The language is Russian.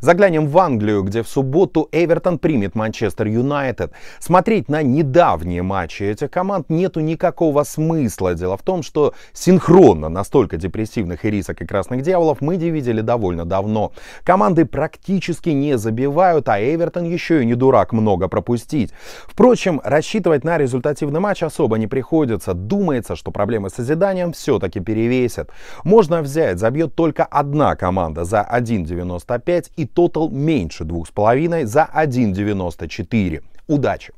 Заглянем в Англию, где в субботу Эвертон примет Манчестер Юнайтед. Смотреть на недавние матчи этих команд нету никакого смысла. Дело в том, что синхронно настолько депрессивных ирисок и красных дьяволов мы не видели довольно давно. Команды практически не забивают, а Эвертон еще и не дурак много пропустить. Впрочем, рассчитывать на результативный матч особо не приходится. Думается, что проблемы с созиданием все-таки перевесят. Можно взять, забьет только одна команда за 1.95 и тотал меньше 2,5 за 1,94. Удачи!